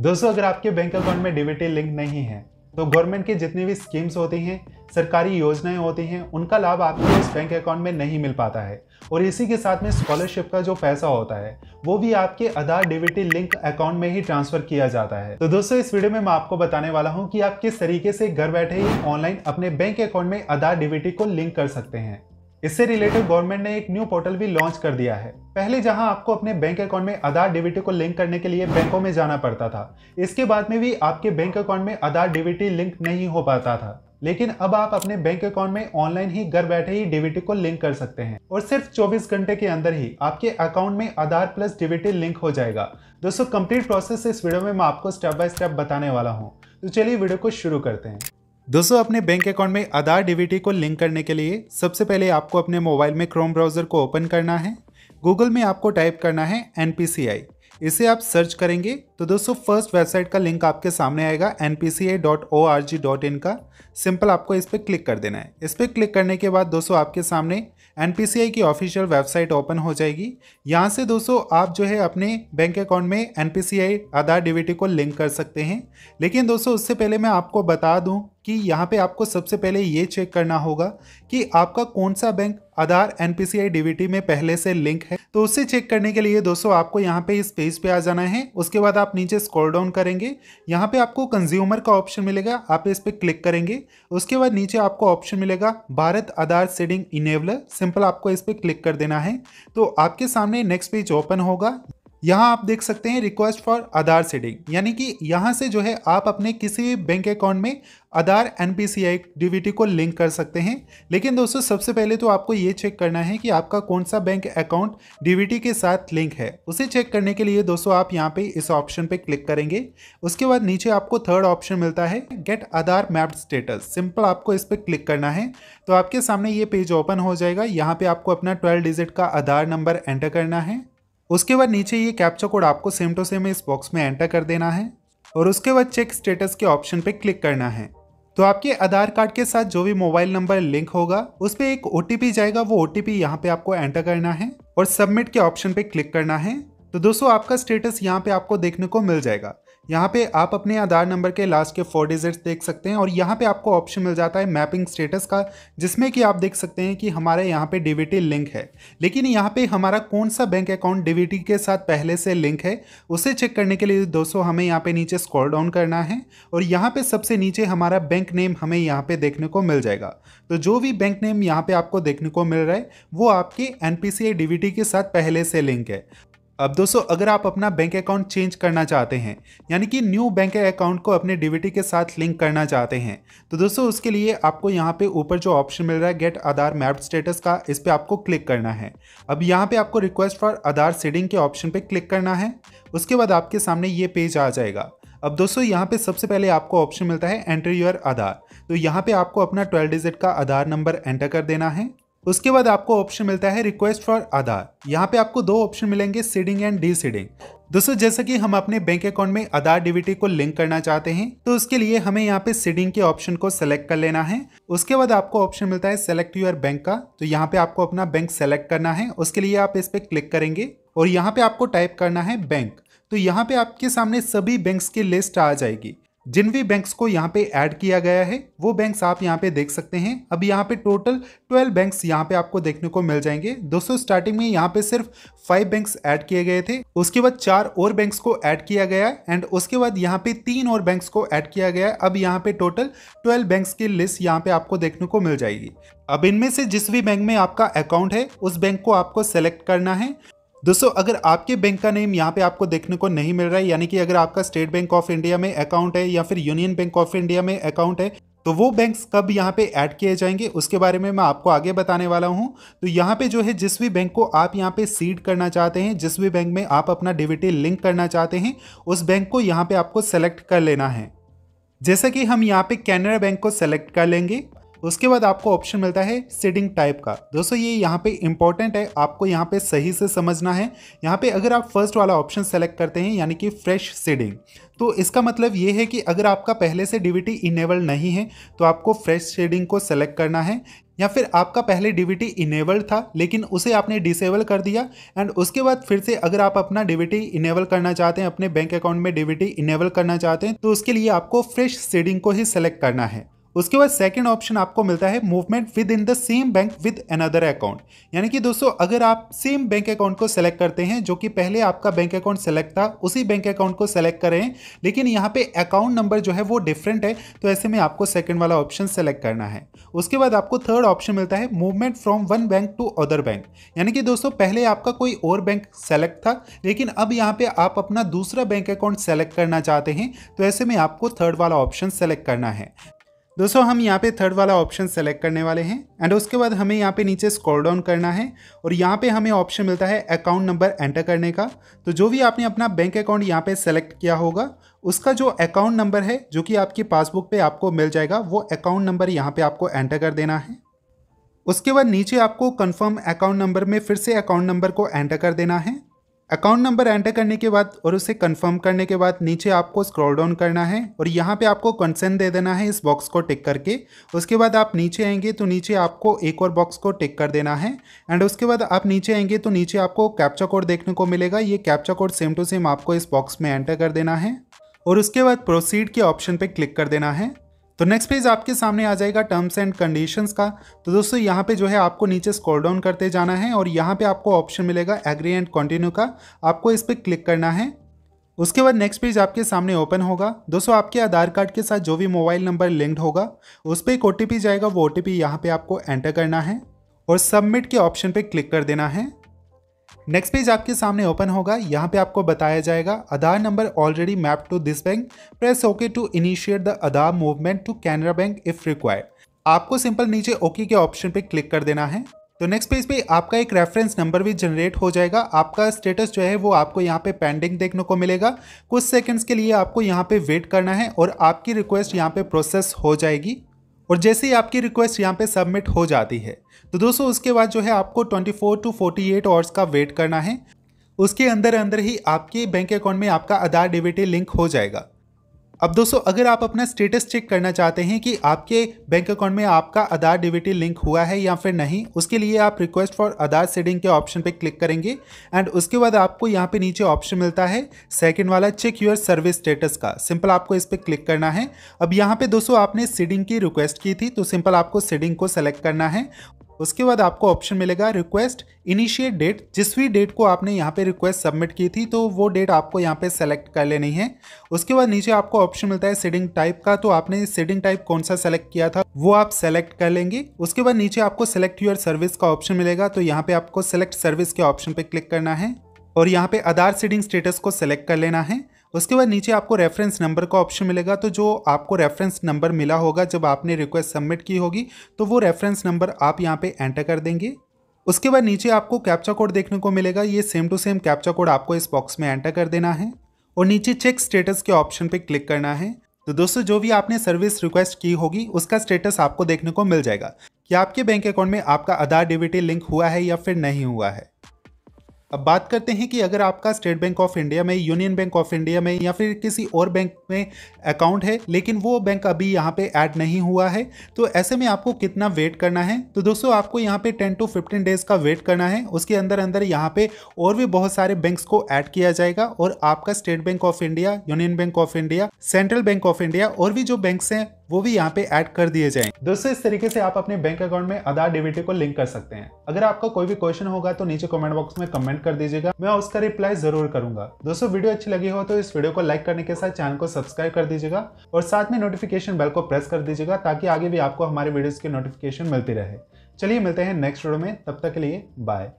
दोस्तों अगर आपके बैंक अकाउंट में डीबीटी लिंक नहीं है तो गवर्नमेंट की जितनी भी स्कीम्स होती हैं सरकारी योजनाएं होती हैं उनका लाभ आपको इस बैंक अकाउंट में नहीं मिल पाता है और इसी के साथ में स्कॉलरशिप का जो पैसा होता है वो भी आपके आधार डीबीटी लिंक अकाउंट में ही ट्रांसफर किया जाता है तो दोस्तों इस वीडियो में मैं आपको बताने वाला हूँ कि आप किस तरीके से घर बैठे ही ऑनलाइन अपने बैंक अकाउंट में आधार डीबीटी को लिंक कर सकते हैं इससे रिलेटेड गवर्नमेंट ने एक न्यू पोर्टल भी लॉन्च कर दिया है पहले जहां आपको अपने बैंक अकाउंट में आधार डीबीटी को लिंक करने के लिए बैंकों में जाना पड़ता था इसके बाद में भी आपके बैंक अकाउंट में आधार डीबीटी लिंक नहीं हो पाता था लेकिन अब आप अपने बैंक अकाउंट में ऑनलाइन ही घर बैठे ही डीबीटी को लिंक कर सकते हैं और सिर्फ 24 घंटे के अंदर ही आपके अकाउंट में आधार प्लस डीबीटी लिंक हो जाएगा दोस्तों कंप्लीट प्रोसेस इस वीडियो में मैं आपको स्टेप बाय स्टेप बताने वाला हूँ तो चलिए वीडियो को शुरू करते हैं दोस्तों अपने बैंक अकाउंट में आधार डीबीटी को लिंक करने के लिए सबसे पहले आपको अपने मोबाइल में क्रोम ब्राउजर को ओपन करना है गूगल में आपको टाइप करना है एन इसे आप सर्च करेंगे तो दोस्तों फर्स्ट वेबसाइट का लिंक आपके सामने आएगा एन का सिंपल आपको इस पर क्लिक कर देना है इस पर क्लिक करने के बाद दोस्तों आपके सामने एन की ऑफिशियल वेबसाइट ओपन हो जाएगी यहाँ से दोस्तों आप जो है अपने बैंक अकाउंट में एन आधार डीबीटी को लिंक कर सकते हैं लेकिन दोस्तों उससे पहले मैं आपको बता दूँ कि यहाँ पे आपको सबसे पहले ये चेक करना होगा कि आपका कौन सा बैंक आधार एन पी में पहले से लिंक है तो उससे चेक करने के लिए दोस्तों आपको यहाँ पे इस पेज पे आ जाना है उसके बाद आप नीचे स्क्रॉल डाउन करेंगे यहाँ पे आपको कंज्यूमर का ऑप्शन मिलेगा आप इस पर क्लिक करेंगे उसके बाद नीचे आपको ऑप्शन मिलेगा Bharat Aadhaar seeding enabler simple आपको इस पर क्लिक कर देना है तो आपके सामने नेक्स्ट पेज ओपन होगा यहाँ आप देख सकते हैं रिक्वेस्ट फॉर आधार सेडिंग यानी कि यहाँ से जो है आप अपने किसी बैंक अकाउंट में Aadhaar N P C I T को लिंक कर सकते हैं लेकिन दोस्तों सबसे पहले तो आपको ये चेक करना है कि आपका कौन सा बैंक अकाउंट टी के साथ लिंक है उसे चेक करने के लिए दोस्तों आप यहाँ पे इस ऑप्शन पे क्लिक करेंगे उसके बाद नीचे आपको थर्ड ऑप्शन मिलता है get Aadhaar mapped status simple आपको इस पर क्लिक करना है तो आपके सामने ये पेज ओपन हो जाएगा यहाँ पर आपको अपना ट्वेल्व डिजिट का आधार नंबर एंटर करना है उसके बाद नीचे ये कैप्चा कोड आपको सेम टू सेम इस बॉक्स में एंटर कर देना है और उसके बाद चेक स्टेटस के ऑप्शन पे क्लिक करना है तो आपके आधार कार्ड के साथ जो भी मोबाइल नंबर लिंक होगा उस पर एक ओ जाएगा वो ओ टी यहाँ पे आपको एंटर करना है और सबमिट के ऑप्शन पे क्लिक करना है तो दोस्तों आपका स्टेटस यहाँ पे आपको देखने को मिल जाएगा यहाँ पे आप अपने आधार नंबर के लास्ट के फोर डिजिट्स देख सकते हैं और यहाँ पे आपको ऑप्शन मिल जाता है मैपिंग स्टेटस का जिसमें कि आप देख सकते हैं कि हमारे यहाँ पे डीवीटी लिंक है लेकिन यहाँ पे हमारा कौन सा बैंक अकाउंट डीवीटी के साथ पहले से लिंक है उसे चेक करने के लिए दोस्तों हमें यहाँ पे नीचे स्कॉल डाउन करना है और यहाँ पर सबसे नीचे हमारा बैंक नेम हमें यहाँ पर देखने को मिल जाएगा तो जो भी बैंक नेम यहाँ पर आपको देखने को मिल रहा है वो आपके एन पी के साथ पहले से लिंक है अब दोस्तों अगर आप अपना बैंक अकाउंट चेंज करना चाहते हैं यानी कि न्यू बैंक अकाउंट को अपने डीबीटी के साथ लिंक करना चाहते हैं तो दोस्तों उसके लिए आपको यहाँ पे ऊपर जो ऑप्शन मिल रहा है गेट आधार मैप स्टेटस का इस पर आपको क्लिक करना है अब यहाँ पे आपको रिक्वेस्ट फॉर आधार सीडिंग के ऑप्शन पर क्लिक करना है उसके बाद आपके सामने ये पेज आ जाएगा अब दोस्तों यहाँ पे सबसे पहले आपको ऑप्शन मिलता है एंटर योर आधार तो यहाँ पे आपको अपना 12 डिजिट का आधार नंबर एंटर कर देना है उसके बाद आपको ऑप्शन मिलता है रिक्वेस्ट फॉर आधार यहाँ पे आपको दो ऑप्शन मिलेंगे सीडिंग एंड डी सीडिंग दोस्तों जैसा कि हम अपने बैंक अकाउंट में आधार डीबीटी को लिंक करना चाहते हैं तो उसके लिए हमें यहाँ पे सीडिंग के ऑप्शन को सेलेक्ट कर लेना है उसके बाद आपको ऑप्शन मिलता है सेलेक्ट यूर बैंक का तो यहाँ पे आपको अपना बैंक सेलेक्ट करना है उसके लिए आप इस पर क्लिक करेंगे और यहाँ पे आपको टाइप करना है बैंक तो यहाँ पे आपके सामने सभी बैंक्स की लिस्ट आ जाएगी जिन भी बैंक्स को यहाँ पे ऐड किया गया है वो बैंक्स आप यहाँ पे देख सकते हैं अब यहाँ पे टोटल 12 बैंक्स यहाँ पे आपको देखने को मिल जाएंगे दोस्तों स्टार्टिंग में यहाँ पे सिर्फ फाइव बैंक्स ऐड किए गए थे उसके बाद चार और बैंक्स को ऐड किया गया एंड उसके बाद यहाँ पे तीन और बैंक्स को ऐड किया गया अब यहाँ पे टोटल ट्वेल्व बैंक्स की लिस्ट यहाँ पे आपको देखने को मिल जाएगी अब इनमें से जिस भी बैंक में आपका अकाउंट है उस बैंक को आपको सेलेक्ट करना है दोस्तों अगर आपके बैंक का नेम यहाँ पे आपको देखने को नहीं मिल रहा है यानी कि अगर आपका स्टेट बैंक ऑफ इंडिया में अकाउंट है या फिर यूनियन बैंक ऑफ इंडिया में अकाउंट है तो वो बैंक्स कब यहाँ पे ऐड किए जाएंगे उसके बारे में मैं आपको आगे बताने वाला हूँ तो यहाँ पे जो है जिस भी बैंक को आप यहाँ पे सीड करना चाहते हैं जिस भी बैंक में आप अपना डिविटी लिंक करना चाहते हैं उस बैंक को यहाँ पे आपको सेलेक्ट कर लेना है जैसा कि हम यहाँ पे कैनरा बैंक को सेलेक्ट कर लेंगे उसके बाद आपको ऑप्शन मिलता है सीडिंग टाइप का दोस्तों ये यहाँ पे इंपॉर्टेंट है आपको यहाँ पे सही से समझना है यहाँ पे अगर आप फर्स्ट वाला ऑप्शन सेलेक्ट करते हैं यानी कि फ्रेश सीडिंग तो इसका मतलब ये है कि अगर आपका पहले से डीवीटी इनेबल नहीं है तो आपको फ्रेश सीडिंग को सेलेक्ट करना है या फिर आपका पहले डीवीटी इनेबल्ड था लेकिन उसे आपने डिसेबल कर दिया एंड उसके बाद फिर से अगर आप अपना डीवीटी इनेबल करना चाहते हैं अपने बैंक अकाउंट में डीवीटी इनेबल करना चाहते हैं तो उसके लिए आपको फ्रेश सीडिंग को ही सेलेक्ट करना है उसके बाद सेकंड ऑप्शन आपको मिलता है movement within the same bank with another account यानी कि दोस्तों अगर आप सेम बैंक अकाउंट को सेलेक्ट करते हैं जो कि पहले आपका बैंक अकाउंट सेलेक्ट था उसी बैंक अकाउंट को सेलेक्ट करें लेकिन यहाँ पे अकाउंट नंबर जो है वो डिफरेंट है तो ऐसे में आपको सेकेंड वाला ऑप्शन सेलेक्ट करना है उसके बाद आपको थर्ड ऑप्शन मिलता है movement from one bank to other bank यानी कि दोस्तों पहले आपका कोई और बैंक सेलेक्ट था लेकिन अब यहाँ पे आप अपना दूसरा बैंक अकाउंट सेलेक्ट करना चाहते हैं तो ऐसे में आपको थर्ड वाला ऑप्शन सेलेक्ट करना है दोस्तों हम यहाँ पे थर्ड वाला ऑप्शन सेलेक्ट करने वाले हैं एंड उसके बाद हमें यहाँ पे नीचे स्क्रॉल डाउन करना है और यहाँ पे हमें ऑप्शन मिलता है अकाउंट नंबर एंटर करने का तो जो भी आपने अपना बैंक अकाउंट यहाँ पे सेलेक्ट किया होगा उसका जो अकाउंट नंबर है जो कि आपकी पासबुक पे आपको मिल जाएगा वो अकाउंट नंबर यहाँ पे आपको एंटर कर देना है उसके बाद नीचे आपको कन्फर्म अकाउंट नंबर में फिर से अकाउंट नंबर को एंटर कर देना है अकाउंट नंबर एंटर करने के बाद और उसे कंफर्म करने के बाद नीचे आपको स्क्रॉल डाउन करना है और यहाँ पे आपको कंसेंट दे देना है इस बॉक्स को टिक करके उसके बाद आप नीचे आएंगे तो नीचे आपको एक और बॉक्स को टिक कर देना है एंड उसके बाद आप नीचे आएंगे तो नीचे आपको कैप्चा कोड देखने को मिलेगा ये captcha code same to same आपको इस बॉक्स में एंटर कर देना है और उसके बाद प्रोसीड के ऑप्शन पर क्लिक कर देना है तो नेक्स्ट पेज आपके सामने आ जाएगा टर्म्स एंड कंडीशंस का तो दोस्तों यहाँ पे जो है आपको नीचे स्क्रॉल डाउन करते जाना है और यहाँ पे आपको ऑप्शन मिलेगा एग्री एंड कंटिन्यू का आपको इस पर क्लिक करना है उसके बाद नेक्स्ट पेज आपके सामने ओपन होगा दोस्तों आपके आधार कार्ड के साथ जो भी मोबाइल नंबर लिंक्ड होगा उस पर एक ओ जाएगा वो ओ टी पी आपको एंटर करना है और सबमिट के ऑप्शन पर क्लिक कर देना है नेक्स्ट पेज आपके सामने ओपन होगा यहाँ पे आपको बताया जाएगा Aadhaar number already map to this bank press okay to initiate the Aadhaar movement to Canara bank if required आपको सिंपल नीचे ओके के ऑप्शन पे क्लिक कर देना है तो नेक्स्ट पेज पे आपका एक रेफरेंस नंबर भी जनरेट हो जाएगा आपका स्टेटस जो है वो आपको यहाँ पे पेंडिंग देखने को मिलेगा कुछ सेकंड्स के लिए आपको यहाँ पे वेट करना है और आपकी रिक्वेस्ट यहाँ पे प्रोसेस हो जाएगी और जैसे ही आपकी रिक्वेस्ट यहाँ पे सबमिट हो जाती है तो दोस्तों उसके बाद जो है आपको 24 टू 48 एट आवर्स का वेट करना है उसके अंदर अंदर ही आपके बैंक अकाउंट में आपका आधार डेबिटी लिंक हो जाएगा अब दोस्तों अगर आप अपना स्टेटस चेक करना चाहते हैं कि आपके बैंक अकाउंट में आपका आधार डिबिटी लिंक हुआ है या फिर नहीं उसके लिए आप रिक्वेस्ट फॉर आधार सेडिंग के ऑप्शन पर क्लिक करेंगे एंड उसके बाद आपको यहाँ पे नीचे ऑप्शन मिलता है सेकंड वाला चेक योर सर्विस स्टेटस का सिंपल आपको इस पर क्लिक करना है अब यहाँ पर दोस्तों आपने सीडिंग की रिक्वेस्ट की थी तो सिंपल आपको सीडिंग को सेलेक्ट करना है उसके बाद आपको ऑप्शन मिलेगा रिक्वेस्ट इनिशिएट डेट जिस भी डेट को आपने यहाँ पे रिक्वेस्ट सबमिट की थी तो वो डेट आपको यहाँ पे सेलेक्ट कर लेनी है उसके बाद नीचे आपको ऑप्शन मिलता है सीडिंग टाइप का तो आपने सीडिंग टाइप कौन सा सेलेक्ट किया था वो आप सेलेक्ट कर लेंगे उसके बाद नीचे आपको सेलेक्ट यूर सर्विस का ऑप्शन मिलेगा तो यहाँ पे आपको सेलेक्ट सर्विस के ऑप्शन पे क्लिक करना है और यहाँ पे आधार सीडिंग स्टेटस को सेलेक्ट कर लेना है उसके बाद नीचे आपको रेफरेंस नंबर का ऑप्शन मिलेगा तो जो आपको रेफरेंस नंबर मिला होगा जब आपने रिक्वेस्ट सबमिट की होगी तो वो रेफरेंस नंबर आप यहाँ पे एंटर कर देंगे उसके बाद नीचे आपको कैप्चा कोड देखने को मिलेगा ये same to same captcha code आपको इस बॉक्स में एंटर कर देना है और नीचे चेक स्टेटस के ऑप्शन पे क्लिक करना है तो दोस्तों जो भी आपने सर्विस रिक्वेस्ट की होगी उसका स्टेटस आपको देखने को मिल जाएगा कि आपके बैंक अकाउंट में आपका आधार डेबिटी लिंक हुआ है या फिर नहीं हुआ है अब बात करते हैं कि अगर आपका स्टेट बैंक ऑफ इंडिया में यूनियन बैंक ऑफ इंडिया में या फिर किसी और बैंक में अकाउंट है लेकिन वो बैंक अभी यहाँ पे ऐड नहीं हुआ है तो ऐसे में आपको कितना वेट करना है तो दोस्तों आपको यहाँ पे 10 टू 15 डेज का वेट करना है उसके अंदर अंदर यहाँ पे और भी बहुत सारे बैंक को ऐड किया जाएगा और आपका State Bank of India Union Bank of India Central Bank of India और भी जो बैंक हैं वो भी यहाँ पे ऐड कर दिए जाएं दोस्तों इस तरीके से आप अपने बैंक अकाउंट में आधार डेबिट को लिंक कर सकते हैं अगर आपका कोई भी क्वेश्चन होगा तो नीचे कमेंट बॉक्स में कमेंट कमेंट कर दीजिएगा मैं उसका रिप्लाई जरूर करूंगा दोस्तों वीडियो अच्छी लगी हो तो इस वीडियो को लाइक करने के साथ चैनल को सब्सक्राइब कर दीजिएगा और साथ में नोटिफिकेशन बेल को प्रेस कर दीजिएगा ताकि आगे भी आपको हमारे वीडियोज की नोटिफिकेशन मिलती रहे चलिए मिलते हैं नेक्स्ट वीडियो में तब तक के लिए बाय